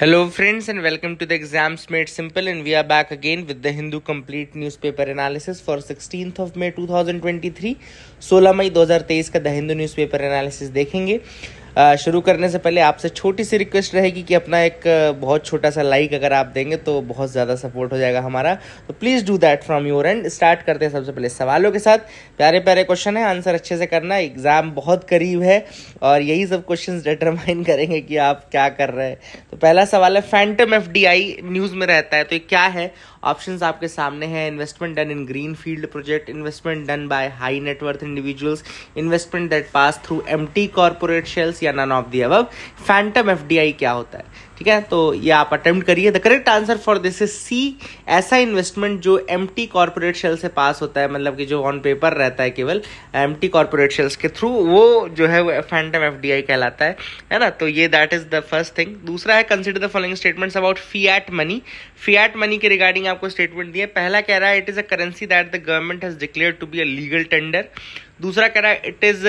hello friends and welcome to the exams made simple and we are back again with the Hindu complete newspaper analysis for sixteen of May 2023 16 मई 2023 का the Hindu newspaper analysis देखेंगे शुरू करने से पहले आपसे छोटी सी रिक्वेस्ट रहेगी कि अपना एक बहुत छोटा सा लाइक अगर आप देंगे तो बहुत ज़्यादा सपोर्ट हो जाएगा हमारा तो please do that from your end start करते हैं सबसे पहले सवालों के साथ प्यारे प्यारे क्वेश्चन है आंसर अच्छे से करना एग्ज़ाम बहुत करीब है और यही सब क्वेश्चन डिटरमाइन करेंगे कि आप क्या कर रहे हैं तो पहला सवाल है फैंटम एफ न्यूज़ में रहता है तो ये क्या है ऑप्शंस आपके सामने हैं investment done in green field project investment done by high net worth individuals investment that pass through M T corporate shells या none of the above phantom F क्या होता है ठीक है तो ये आप अटेम्प्ट करिए the correct answer for this is C ऐसा इन्वेस्टमेंट जो एम टी कॉरपोरेट शेल से पास होता है मतलब कि जो ऑन पेपर रहता है केवल एम टी कॉरपोरेट शेल्स के थ्रू वो जो है वो फैंटम एफ डी आई कहलाता है है ना तो ये that is the first thing दूसरा है consider the following statement about fiat money fiat money के रिगार्डिंग आपको स्टेटमेंट दिए पहला कह रहा है it is a currency that the government has declare to be a legal tender दूसरा कह रहा है it is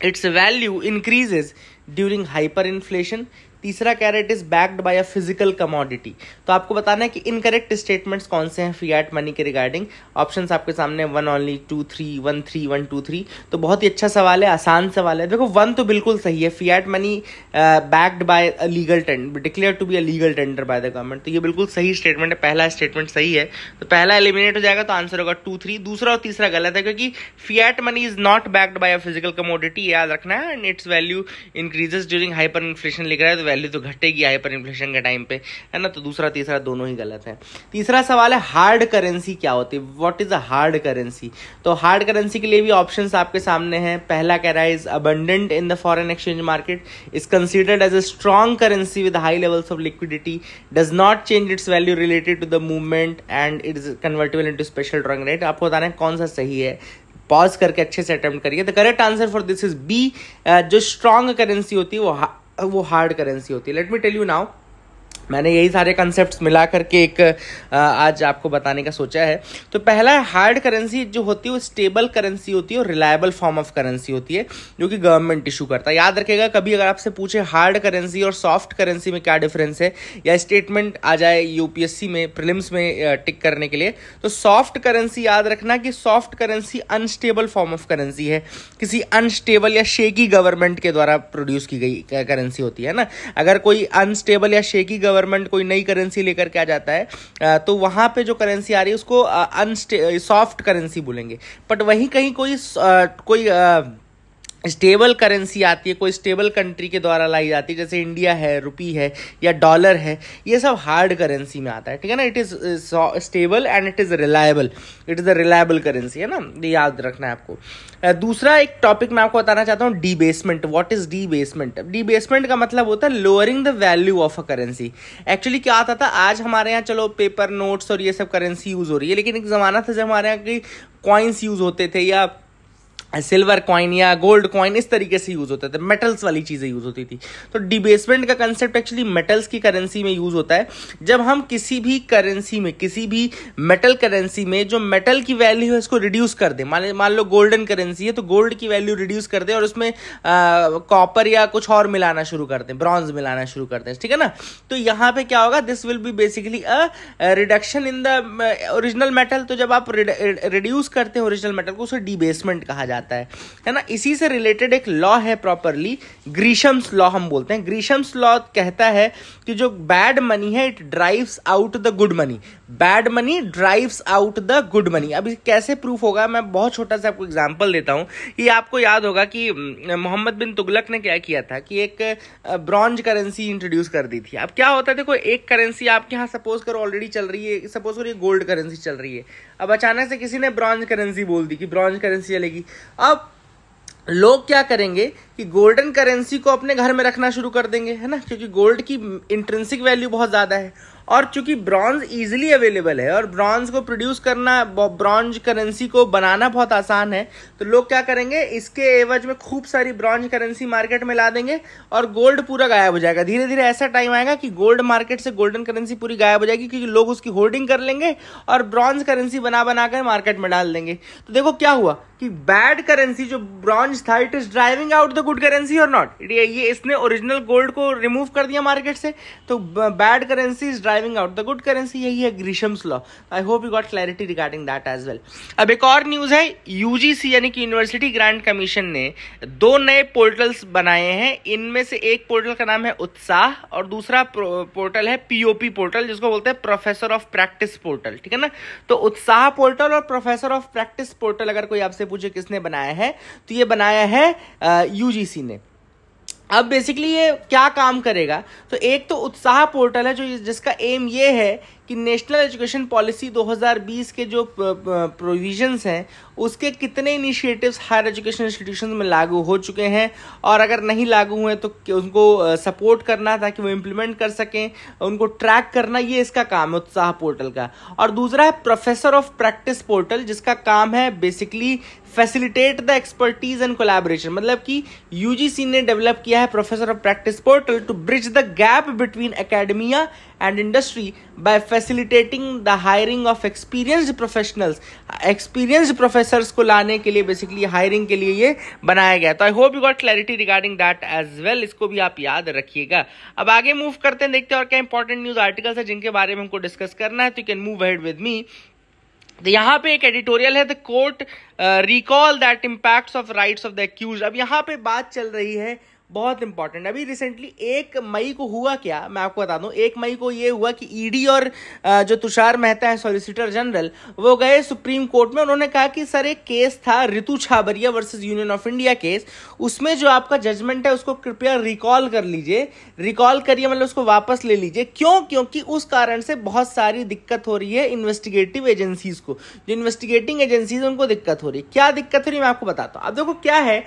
its value increases during hyperinflation तीसरा कह रहे it is backed by a physical commodity तो आपको बताना है कि इनकरेक्ट स्टेटमेंट्स कौन से हैं फियाट मनी के रिगार्डिंग ऑप्शन आपके सामने one only two three one three one two three तो बहुत ही अच्छा सवाल है आसान सवाल है देखो वन तो बिल्कुल सही है fiat money backed by a legal tender declare to be a legal tender by the government तो ये बिल्कुल सही स्टेटमेंट है पहला स्टेटमेंट सही है तो पहला एलिमिनेट हो जाएगा तो आंसर होगा टू थ्री दूसरा और तीसरा गलत है क्योंकि fiat money is not backed by a physical commodity याद रखना है and its value increases during hyper inflation लिख रहा है तो वैल्यू तो घटेगी हाइपर इन्फ्लेशन के टाइम पे है ना तो दूसरा तीसरा दोनों ही गलत है तीसरा सवाल है हार्ड करेंसी क्या होती है what is a hard currency तो हार्ड करेंसी के लिए भी ऑप्शन आपके सामने हैं पहला कह रहा है is abundant in the foreign exchange market is considered as a strong currency with high levels of liquidity does not change its value related to the movement and it is convertible into special drawing rate आपको बताना है कौन सा सही है pause करके अच्छे से अटेम्प्ट करिए the correct answer for this is B जो स्ट्रांग करेंसी होती है वो वो हार्ड करेंसी होती है let me tell you now मैंने यही सारे कॉन्सेप्ट्स मिला करके एक आज आपको बताने का सोचा है तो पहला है हार्ड करेंसी जो होती है वो स्टेबल करेंसी होती है और रिलायबल फॉर्म ऑफ करेंसी होती है जो कि गवर्नमेंट इशू करता है याद रखेगा कभी अगर आपसे पूछे हार्ड करेंसी और सॉफ्ट करेंसी में क्या डिफरेंस है या स्टेटमेंट आ जाए यूपीएससी में प्रिलिम्स में टिक करने के लिए तो सॉफ्ट करेंसी याद रखना कि soft currency unstable form of currency है किसी अनस्टेबल या शेकी गवर्नमेंट के द्वारा प्रोड्यूस की गई करेंसी होती है ना अगर कोई अनस्टेबल या शेकी गवर्नमेंट गवर्नमेंट कोई नई करेंसी लेकर के आ जाता है तो वहां पे जो करेंसी आ रही है उसको अनस्टे सॉफ्ट करेंसी बोलेंगे बट वहीं कहीं कोई कोई स्टेबल करेंसी आती है कोई स्टेबल कंट्री के द्वारा लाई जाती है जैसे इंडिया है रुपी है या डॉलर है ये सब हार्ड करेंसी में आता है ठीक है ना it is stable and it is reliable it is a reliable currency है ना ये याद रखना है आपको uh, दूसरा एक टॉपिक मैं आपको बताना चाहता हूँ debasement what is debasement debasement का मतलब होता है lowering the value of a currency actually क्या आता था आज हमारे यहाँ चलो पेपर नोट्स और ये सब करेंसी यूज़ हो रही है लेकिन एक ज़माना था जब हमारे यहाँ की कॉइन्स यूज़ होते थे या सिल्वर कॉइन या गोल्ड कॉइन इस तरीके से यूज़ होते थे मेटल्स वाली चीज़ें यूज़ होती थी तो डिबेसमेंट का कंसेप्ट एक्चुअली मेटल्स की करेंसी में यूज़ होता है जब हम किसी भी करेंसी में किसी भी मेटल करेंसी में जो मेटल की वैल्यू है उसको रिड्यूस कर दें मान मान लो गोल्डन करेंसी है तो गोल्ड की वैल्यू रिड्यूस कर दें और उसमें कॉपर या कुछ और मिलाना शुरू कर दें ब्रॉन्ज मिलाना शुरू कर दें ठीक है ना तो यहाँ पर क्या होगा this will be basically a reduction in the original metal तो जब आप रिड्यूस करते हैं ओरिजिनल मेटल को उसे डिबेसमेंट कहा जाता है आता है है ना इसी से रिलेटेड एक लॉ है प्रॉपरली ग्रीशम्स लॉ हम बोलते हैं ग्रीशम्स लॉ कहता है कि जो बैड मनी है it drives out the good money bad money drives out the good money अब कैसे प्रूफ होगा मैं बहुत छोटा सा आपको एग्जाम्पल देता हूँ ये आपको याद होगा कि मोहम्मद बिन तुगलक ने क्या किया था कि एक ब्रॉन्ज करेंसी इंट्रोड्यूस कर दी थी अब क्या होता है देखो एक करेंसी आपके यहाँ सपोज करो ऑलरेडी चल रही है सपोज करो ये गोल्ड करेंसी चल रही है अब अचानक से किसी ने ब्रॉन्ज करेंसी बोल दी कि ब्रॉन्ज करेंसी चलेगी अब लोग क्या करेंगे कि गोल्डन करेंसी को अपने घर में रखना शुरू कर देंगे है ना क्योंकि गोल्ड की इंट्रेंसिक वैल्यू बहुत ज़्यादा है और चूंकि ब्रॉन्ज इजिली अवेलेबल है और ब्रॉन्ज को प्रोड्यूस करना ब्रॉन्ज करेंसी को बनाना बहुत आसान है तो लोग क्या करेंगे इसके एवज में खूब सारी ब्रॉन्ज करेंसी मार्केट में ला देंगे और गोल्ड पूरा गायब हो जाएगा धीरे धीरे ऐसा टाइम आएगा कि गोल्ड मार्केट से गोल्डन करेंसी पूरी गायब हो जाएगी क्योंकि लोग उसकी होल्डिंग कर लेंगे और ब्रॉन्ज करेंसी बना बना कर मार्केट में डाल देंगे तो देखो क्या हुआ कि बैड करेंसी जो ब्रॉन्ज था it is driving out the good currency और नॉट ये इसने ओरिजिनल गोल्ड को रिमूव कर दिया मार्केट से तो bad currency is driving out the good currency यही है Gresham's law I hope you got clarity regarding that as well अब एक और न्यूज़ है यूजीसी यानी कि यूनिवर्सिटी ग्रांट कमीशन ने दो नए पोर्टल्स बनाए हैं इनमें से एक पोर्टल का नाम है उत्साह और दूसरा पोर्टल है पीओपी पोर्टल जिसको बोलते हैं प्रोफेसर ऑफ प्रैक्टिस पोर्टल ठीक है ना तो उत्साह पोर्टल और प्रोफेसर ऑफ प्रैक्टिस पोर्टल अगर कोई आपसे पूछे किसने बनाया है तो ये बनाया है यूजीसी ने अब बेसिकली ये क्या काम करेगा तो एक तो उत्साह पोर्टल है जो जिसका एम ये है कि नेशनल एजुकेशन पॉलिसी 2020 के जो प्रोविजंस हैं उसके कितने इनिशिएटिव्स हायर एजुकेशन इंस्टीट्यूशन में लागू हो चुके हैं और अगर नहीं लागू हुए तो उनको सपोर्ट करना ताकि वो इम्प्लीमेंट कर सकें उनको ट्रैक करना ये इसका काम है उत्साह पोर्टल का और दूसरा है प्रोफेसर ऑफ प्रैक्टिस पोर्टल जिसका काम है basically facilitate the expertise and collaboration मतलब कि यूजीसी ने डेवलप किया है professor of practice portal to bridge the gap between academia and industry by facilitating the hiring of experienced professionals experienced professors को लाने के लिए basically hiring के लिए ये बनाया गया तो I hope you got clarity regarding that as well इसको भी आप याद रखिएगा अब आगे मूव करते हैं देखते हैं और क्या इंपॉर्टेंट न्यूज आर्टिकल्स है जिनके बारे में हमको डिस्कस करना है तो you can move head with me तो यहाँ पे एक एडिटोरियल है the court recall that impacts of rights of the accuse अब यहाँ पे बात चल रही है बहुत इंपॉर्टेंट अभी रिसेंटली एक मई को हुआ क्या मैं आपको बता दूं एक मई को ये हुआ कि ईडी e और जो तुषार मेहता है सॉलिसिटर जनरल वो गए सुप्रीम कोर्ट में उन्होंने कहा कि सर एक केस था Ritu Chhabria versus Union of India case उसमें जो आपका जजमेंट है उसको कृपया रिकॉल कर लीजिए रिकॉल करिए मतलब उसको वापस ले लीजिए क्यों क्योंकि उस कारण से बहुत सारी दिक्कत हो रही है इन्वेस्टिगेटिव एजेंसीज को जो इन्वेस्टिगेटिंग एजेंसीज उनको दिक्कत हो रही है क्या दिक्कत हो रही है मैं आपको बताता हूँ अब देखो क्या है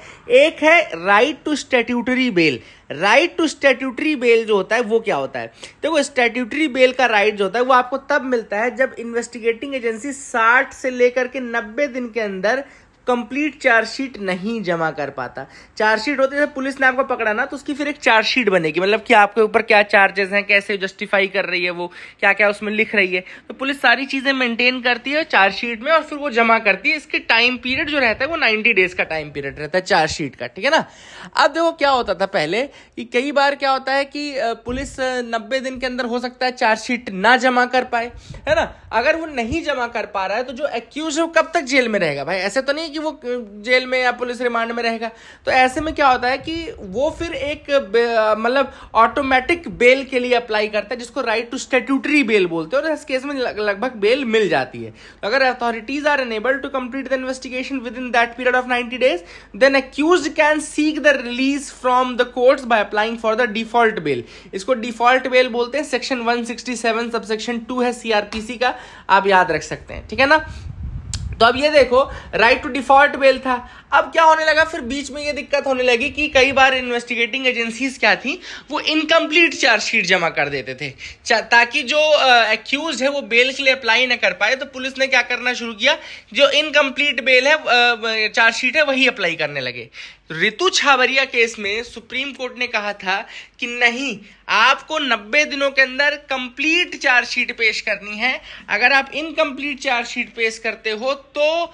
एक है right to statute statutory bail right to statutory bail जो होता है वो क्या होता है देखो तो बेल का राइट जो होता है वो आपको तब मिलता है जब इन्वेस्टिगेटिंग एजेंसी साठ से लेकर के नब्बे दिन के अंदर कंप्लीट चार्जशीट नहीं जमा कर पाता चार्जशीट होती जैसे पुलिस ने आपको पकड़ा ना तो उसकी फिर एक चार्जशीट बनेगी मतलब कि आपके ऊपर क्या चार्जेस हैं कैसे जस्टिफाई कर रही है वो क्या क्या उसमें लिख रही है तो पुलिस सारी चीज़ें मेंटेन करती है चार्जशीट में और फिर वो जमा करती है इसके टाइम पीरियड जो रहता है वो नाइनटी डेज का टाइम पीरियड रहता है चार्जशीट का ठीक है ना अब देखो क्या होता था पहले कि कई बार क्या होता है कि पुलिस नब्बे दिन के अंदर हो सकता है चार्जशीट ना जमा कर पाए है ना अगर वो नहीं जमा कर पा रहा है तो जो एक्यूज है वो कब तक जेल में रहेगा भाई ऐसे तो नहीं कि वो जेल में या पुलिस रिमांड में रहेगा तो ऐसे में क्या होता है कि वो फिर एक मतलब ऑटोमेटिक बेल के लिए अप्लाई करता है जिसको राइट टू स्टेट्यूटरी बेल बोलते हैं और इस केस में लगभग बेल मिल जाती है तो अगर authorities are enable to complete the investigation within that period of ninety days then accuse can seek the release from the court by applying for the default bail इसको default bail बोलते हैं section one sixty seven subsection two है CrPC का आप याद रख सकते हैं ठीक है ना तो अब ये देखो राइट टू डिफॉल्ट बेल था अब क्या होने लगा फिर बीच में ये दिक्कत होने लगी कि कई बार इन्वेस्टिगेटिंग एजेंसीज क्या थी वो इनकम्प्लीट चार्जशीट जमा कर देते थे ताकि जो एक्यूज है वो बेल के लिए अप्लाई ना कर पाए तो पुलिस ने क्या करना शुरू किया जो इनकम्प्लीट बेल है चार्जशीट है वही अप्लाई करने लगे रितु छावरिया केस में सुप्रीम कोर्ट ने कहा था कि नहीं आपको 90 दिनों के अंदर कंप्लीट चार्जशीट पेश करनी है अगर आप इनकम्प्लीट चार्जशीट पेश करते हो तो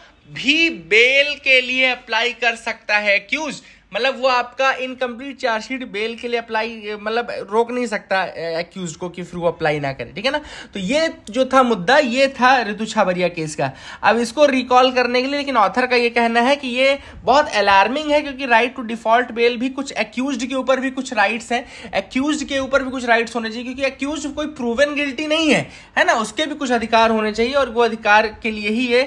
भी बेल के लिए अप्लाई कर सकता है एक्यूज मतलब वो आपका इनकम्प्लीट चार्जशीट बेल के लिए अप्लाई मतलब रोक नहीं सकता एक्यूज को कि फिर वो अप्लाई ना करे ठीक है ना तो ये जो था मुद्दा ये था ऋतु छाबरिया केस का अब इसको रिकॉल करने के लिए लेकिन ऑथर का ये कहना है कि ये बहुत अलार्मिंग है क्योंकि राइट टू डिफॉल्ट बेल भी कुछ एक्यूज के ऊपर भी कुछ राइट्स हैं एक्यूज के ऊपर भी कुछ राइट्स होने चाहिए क्योंकि एक्यूज कोई प्रूवन गिल्टी नहीं है है ना उसके भी कुछ अधिकार होने चाहिए और वो अधिकार के लिए ही ये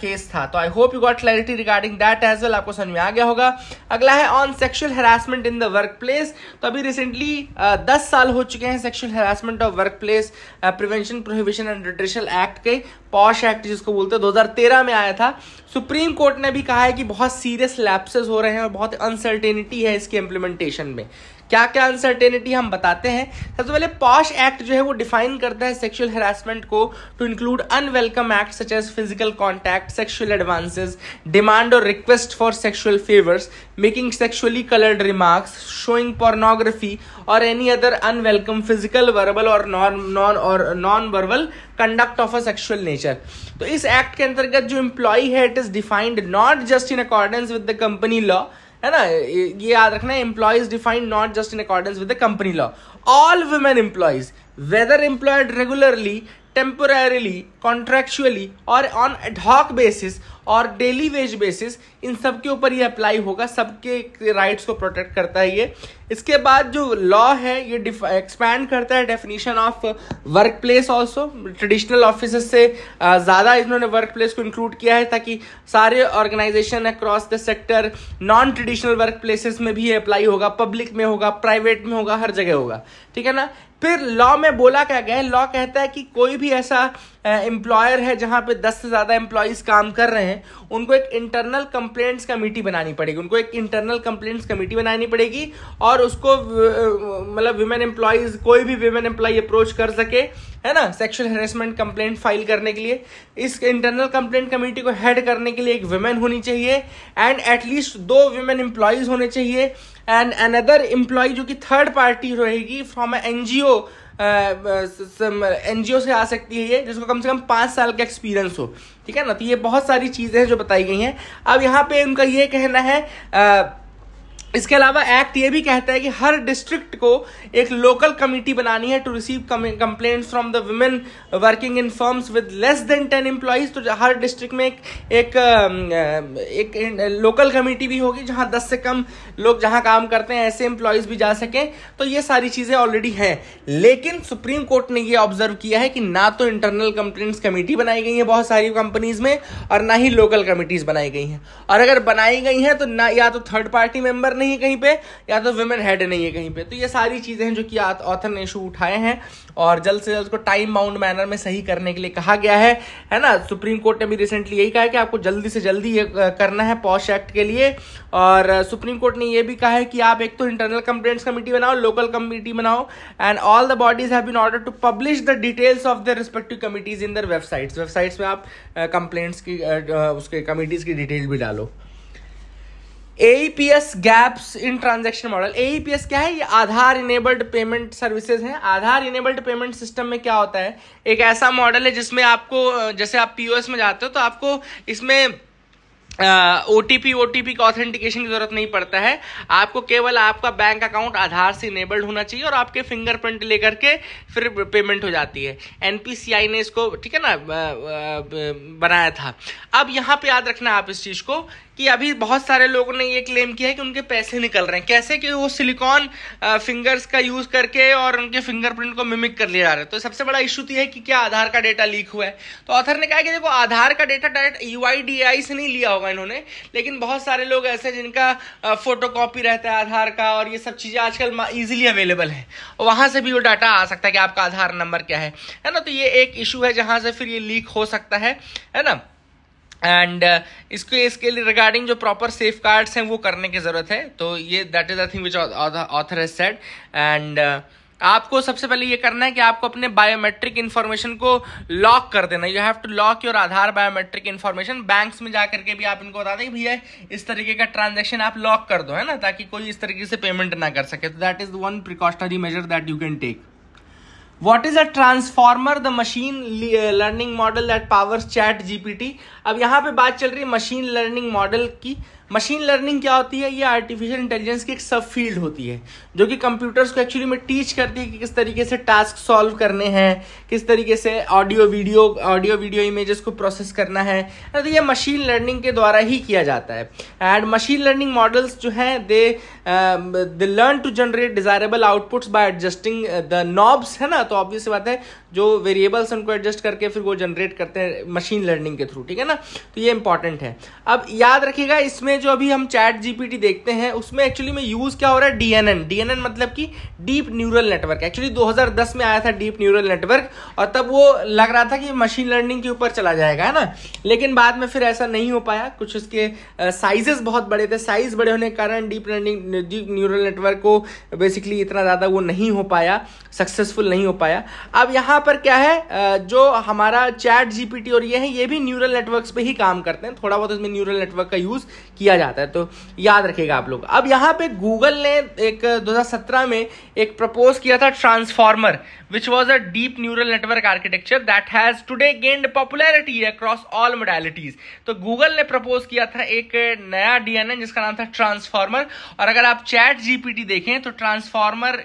केस था तो I hope you got clarity regarding that as well आपको समझ में आ गया होगा अगला है on sexual harassment in the work place तो अभी रिसेंटली दस साल हो चुके हैं sexual harassment of work place prevention prohibition and redressal act के पॉश एक्ट जिसको बोलते हैं 2013 में आया था सुप्रीम कोर्ट ने भी कहा है कि बहुत सीरियस लैप्सेस हो रहे हैं और बहुत अनसर्टेनिटी है इसके इम्प्लीमेंटेशन में क्या क्या अनसर्टेनिटी हम बताते हैं सबसे पहले पॉश एक्ट जो है वो डिफाइन करता है सेक्सुअल हेरासमेंट को to include unwelcome act such as physical contact sexual advances demand और request for sexual favours making sexually coloured remarks showing pornography और any other unwelcome physical verbal और non non और non verbal conduct of a sexual nature तो इस act के अंतर्गत जो employee है it is defined not just in accordance with the company law है ना ये याद रखना employ is defined not just in accordance with the company law all women employees whether employed regularly temporarily contractually और on ad basis और daily wage basis इन सब के ऊपर ये अप्लाई होगा सबके राइट्स को प्रोटेक्ट करता है ये इसके बाद जो लॉ है ये एक्सपैंड करता है definition of work place also traditional office से ज़्यादा इन्होंने वर्क प्लेस को इंक्लूड किया है ताकि सारे organisation across the sector non traditional work places में भी अप्लाई होगा पब्लिक में होगा प्राइवेट में होगा हर जगह होगा ठीक है ना फिर लॉ में बोला क्या गया लॉ कहता है कि कोई भी ऐसा एम्प्लॉयर है जहाँ पे दस से ज़्यादा एम्प्लॉयज़ काम कर रहे हैं उनको एक इंटरनल कंप्लेंट्स कमेटी बनानी पड़ेगी उनको एक इंटरनल कंप्लेंट्स कमेटी बनानी पड़ेगी और उसको मतलब वुमेन एम्प्लॉयज़ कोई भी वुमेन एम्प्लॉय अप्रोच कर सके है ना सेक्शुअल हेरेसमेंट कंप्लेंट फाइल करने के लिए इस इंटरनल कंप्लेंट कमेटी को हेड करने के लिए एक वुमेन होनी चाहिए एंड एटलीस्ट दो वुमेन एम्प्लॉयज़ होने चाहिए एंड अनदर एम्प्लॉय जो कि थर्ड पार्टी रहेगी from N G O N G O से आ सकती है ये जिसको कम से कम पाँच साल का एक्सपीरियंस हो ठीक है ना तो ये बहुत सारी चीज़ें हैं जो बताई गई हैं अब यहाँ पे उनका ये कहना है uh, इसके अलावा एक्ट ये भी कहता है कि हर डिस्ट्रिक्ट को एक लोकल कमेटी बनानी है to receive complaints from the women working in firms with less than ten employees तो हर डिस्ट्रिक्ट में एक एक, um, एक, एक, एक लोकल कमेटी भी होगी जहां दस से कम लोग जहां काम करते हैं ऐसे एम्प्लॉयज भी जा सकें तो ये सारी चीजें ऑलरेडी हैं लेकिन सुप्रीम कोर्ट ने ये ऑब्जर्व किया है कि ना तो इंटरनल कंप्लेन कमेटी बनाई गई है बहुत सारी कंपनीज में और ना ही लोकल कमेटीज बनाई गई हैं और अगर बनाई गई हैं तो ना या तो थर्ड पार्टी मेंबर नहीं है कहीं पे या तो वुमेन हेड नहीं है कहीं पे तो ये सारी चीजें हैं जो कि ऑथर ने इशू उठाए हैं और जल्द से जल्द उसको टाइम बाउंड मैनर में सही करने के लिए कहा गया है है ना सुप्रीम कोर्ट ने भी रिसेंटली यही कहा है कि आपको जल्दी से जल्दी ये करना है पॉश एक्ट के लिए और सुप्रीम कोर्ट ने यह भी कहा है कि आप एक तो इंटरनल कंप्लेंट्स कमेटी बनाओ लोकल कमेटी बनाओ and all the bodies have been order to publish the details of the respective committees in their websites websites में आप कंप्लेंट्स की उसके कमिटीज की डिटेल भी डालो एस गैप्स इन ट्रांजेक्शन मॉडल एस क्या है ये आधार इनेबल्ड पेमेंट सर्विसेज हैं आधार इनेबल्ड पेमेंट सिस्टम में क्या होता है एक ऐसा मॉडल है जिसमें आपको जैसे आप पीओएस में जाते हो तो आपको इसमें O T P O T P का ऑथेंटिकेशन की जरूरत नहीं पड़ता है आपको केवल आपका बैंक अकाउंट आधार से इनेबल्ड होना चाहिए और आपके फिंगरप्रिंट लेकर के फिर पेमेंट हो जाती है एन पी सी आई ने इसको ठीक है ना बनाया था अब यहाँ पे याद रखना आप इस चीज़ को कि अभी बहुत सारे लोगों ने ये क्लेम किया है कि उनके पैसे निकल रहे हैं कैसे कि वो सिलिकॉन फिंगर्स का यूज़ करके और उनके फिंगरप्रिंट को मिमिक कर लिया जा रहा है तो सबसे बड़ा इशू तो है कि क्या आधार का डेटा लीक हुआ है तो ऑथर ने कहा कि देखो आधार का डेटा डायरेक्ट यू से नहीं लिया होगा इन्होंने लेकिन बहुत सारे लोग ऐसे जिनका फोटो कॉपी रहता है आधार का और ये सब चीज़ें आजकल ईजिली अवेलेबल है वहां से भी वो डाटा आ सकता है कि आपका आधार नंबर क्या है है ना तो ये एक इशू है जहां से फिर ये लीक हो सकता है है ना एंड uh, इसके इसके लिए रिगार्डिंग जो प्रॉपर सेफ गार्ड्स हैं वो करने की ज़रूरत है तो ये that is the thing which author has said and आपको सबसे पहले ये करना है कि आपको अपने बायोमेट्रिक इन्फॉर्मेशन को लॉक कर देना you have to lock your Aadhaar biometric information banks में जा करके भी आप इनको बता दें भैया इस तरीके का ट्रांजेक्शन आप लॉक कर दो है ना ताकि कोई इस तरीके से पेमेंट ना कर सके तो that is one precautionary measure that you can take what is a transformer the machine learning model that powers chat GPT अब यहां पे बात चल रही है मशीन लर्निंग मॉडल की मशीन लर्निंग क्या होती है ये आर्टिफिशियल इंटेलिजेंस की एक सब फील्ड होती है जो कि कंप्यूटर्स को एक्चुअली में टीच करती है कि किस तरीके से टास्क सॉल्व करने हैं किस तरीके से audio video audio video images को प्रोसेस करना है तो ये मशीन लर्निंग के द्वारा ही किया जाता है एंड मशीन लर्निंग मॉडल्स जो हैं they they learn to generate desirable outputs by adjusting the knobs है ना तो ऑब्वियस बात है जो वेरिएबल्स उनको एडजस्ट करके फिर वो जनरेट करते हैं मशीन लर्निंग के थ्रू ठीक है ना तो ये इंपॉर्टेंट है अब याद रखिएगा इसमें जो अभी हम चैट जीपीटी देखते हैं उसमें एक्चुअली में यूज़ क्या हो रहा है डीएनएन डीएनएन मतलब कि डीप न्यूरल नेटवर्क एक्चुअली 2010 में आया था डीप न्यूरल नेटवर्क और तब वो लग रहा था कि मशीन लर्निंग के ऊपर चला जाएगा है ना लेकिन बाद में फिर ऐसा नहीं हो पाया कुछ उसके साइजेस बहुत बड़े थे साइज बड़े होने के कारण deep learning deep neural network को बेसिकली इतना ज़्यादा वो नहीं हो पाया सक्सेसफुल नहीं हो पाया अब यहाँ यहाँ पर क्या है जो हमारा चैट जीपीटी और ये है ये भी न्यूरल नेटवर्क्स पे ही काम करते हैं थोड़ा बहुत इसमें न्यूरल नेटवर्क का यूज़ किया जाता है तो याद रखेगा आप लोग अब यहाँ पे गूगल ने एक 2017 में एक प्रपोज किया था transformer which was a deep neural network architecture that has today gained popularity across all modalities तो गूगल ने प्रपोज किया था एक नया डीएनए जिसका नाम था ट्रांसफॉर्मर और अगर आप चैट जीपीटी देखें तो ट्रांसफॉर्मर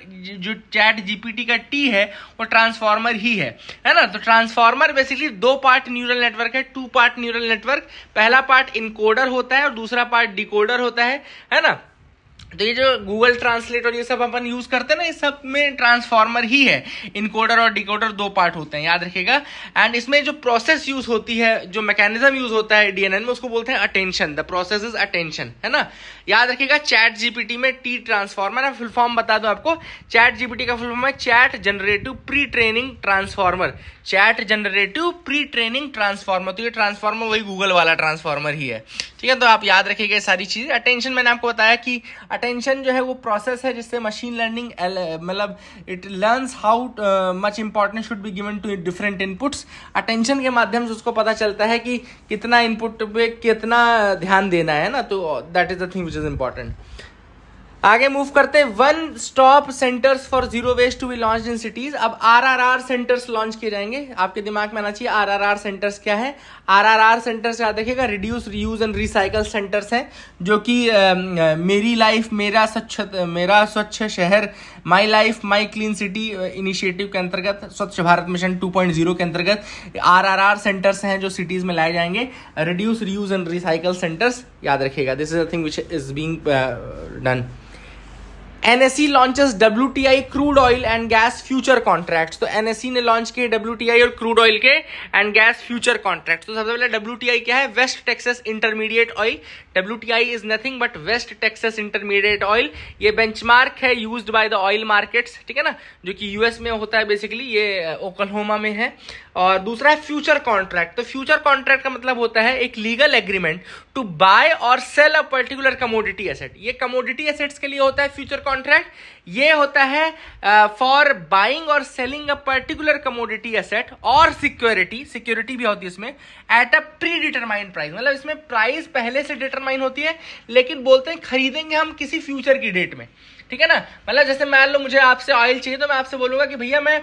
जो चैट जीपीटी का टी है वो ट्रांसफॉर्मर ही है है ना तो ट्रांसफार्मर बेसिकली दो पार्ट न्यूरल नेटवर्क है टू पार्ट न्यूरल नेटवर्क पहला पार्ट इनकोडर होता है और दूसरा पार्ट डिकोडर होता है है ना तो ये जो गूगल ट्रांसलेट और ये सब अपन यूज करते हैं ना ये सब में ट्रांसफॉर्मर ही है इनकोडर और डिकोडर दो पार्ट होते हैं याद रखिएगा एंड इसमें जो प्रोसेस यूज होती है जो मैकेनिज्म यूज होता है डीएनएन में उसको बोलते हैं attention the process is attention है ना याद रखिएगा चैट जीपीटी में टी ट्रांसफॉर्मर फुल फॉर्म बता दो आपको चैट जीपीटी का फुल फॉर्म है chat generative pre training transformer chat generative pre training transformer तो ये ट्रांसफॉर्मर वही गूगल वाला ट्रांसफॉर्मर ही है ठीक है तो आप याद रखिएगा सारी चीजें अटेंशन मैंने आपको बताया कि अटेंशन जो है वो प्रोसेस है जिससे मशीन लर्निंग uh, मतलब it learns how much importance should be given to different inputs attention के माध्यम से उसको पता चलता है कि कितना इनपुट पे कितना ध्यान देना है ना तो that is the thing which is important आगे मूव करते हैं one stop centres for zero waste to be launch in cities अब आरआरआर सेंटर्स लॉन्च किए जाएंगे आपके दिमाग में आना चाहिए आरआरआर सेंटर्स क्या है आरआरआर सेंटर्स याद रखिएगा reduce reuse and recycle centres हैं जो कि मेरी लाइफ मेरा स्वच्छ मेरा स्वच्छ शहर my life my clean city initiative के अंतर्गत स्वच्छ भारत मिशन 2.0 के अंतर्गत आरआरआर सेंटर्स हैं जो सिटीज में लाए जाएंगे reduce reuse and recycle centres याद रखिएगा this is a thing which is being done NSC launches I crude oil and gas future contract तो एनएससी ने लॉन्च किए आई और क्रूड ऑयल के एंड गैस फ्यूचर कॉन्ट्रैक्ट तो सबसे पहले डब्ल्यूटीआई क्या है West Texas Intermediate oil WTI is nothing but West Texas Intermediate oil ये मार्क है use by the oil markets ठीक है ना जो कि यूएस में होता है बेसिकली ये ओकलहोमा में है और दूसरा है फ्यूचर कॉन्ट्रैक्ट तो फ्यूचर कॉन्ट्रैक्ट का मतलब होता है एक लीगल एग्रीमेंट टू बाय और sell a particular commodity asset ये कमोडिटी एसेट्स के लिए होता है फ्यूचर कॉन्ट्रैक्ट कॉन्ट्रैक्ट ये होता है फॉर बाइंग और selling a particular commodity asset और सिक्योरिटी सिक्योरिटी भी होती है इसमें at a predetermined price मतलब इसमें प्राइस पहले से डिटरमाइन होती है लेकिन बोलते हैं खरीदेंगे हम किसी फ्यूचर की डेट में ठीक है ना मतलब जैसे मान लो मुझे आपसे ऑयल चाहिए तो मैं आपसे बोलूंगा कि भैया मैं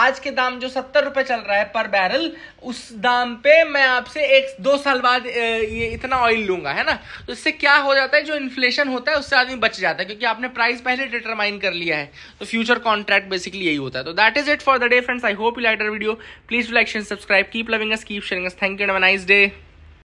आज के दाम जो सत्तर रुपए चल रहा है पर बैरल उस दाम पे मैं आपसे एक दो साल बाद ये इतना ऑयल लूंगा है ना तो इससे क्या हो जाता है जो इन्फ्लेशन होता है उससे आदमी बच जाता है क्योंकि आपने प्राइस पहले डिटरमाइन कर लिया है तो फ्यूचर कॉन्ट्रैक्ट बेसिकली यही होता है तो that is it for the day friends I hope you लाइटर video please like and subscribe keep loving keep sharing thank you and nice day